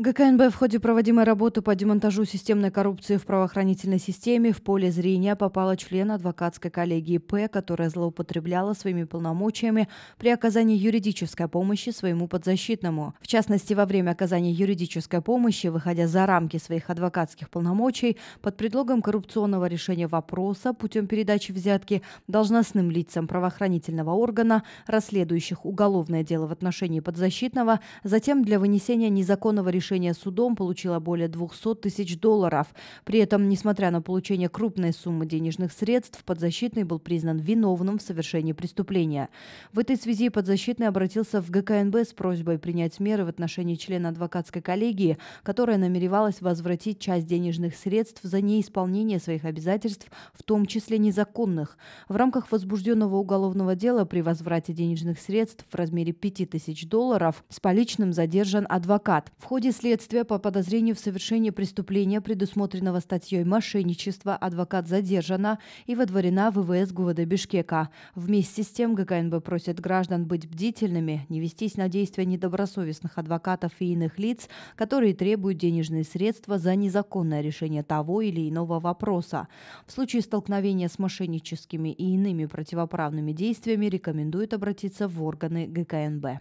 ГКНБ в ходе проводимой работы по демонтажу системной коррупции в правоохранительной системе в поле зрения попала член адвокатской коллегии П, которая злоупотребляла своими полномочиями при оказании юридической помощи своему подзащитному. В частности, во время оказания юридической помощи, выходя за рамки своих адвокатских полномочий, под предлогом коррупционного решения вопроса путем передачи взятки должностным лицам правоохранительного органа, расследующих уголовное дело в отношении подзащитного, затем для вынесения незаконного решения решение судом получила более 200 тысяч долларов. При этом, несмотря на получение крупной суммы денежных средств, подзащитный был признан виновным в совершении преступления. В этой связи подзащитный обратился в ГКНБ с просьбой принять меры в отношении члена адвокатской коллегии, которая намеревалась возвратить часть денежных средств за неисполнение своих обязательств, в том числе незаконных. В рамках возбужденного уголовного дела при возврате денежных средств в размере 5000 долларов с поличным задержан адвокат. В ходе следствия по подозрению в совершении преступления, предусмотренного статьей «Мошенничество», адвокат задержана и водворена в ВВС ГУВД Бишкека. Вместе с тем ГКНБ просит граждан быть бдительными, не вестись на действия недобросовестных адвокатов и иных лиц, которые требуют денежные средства за незаконное решение того или иного вопроса. В случае столкновения с мошенническими и иными противоправными действиями рекомендуют обратиться в органы ГКНБ.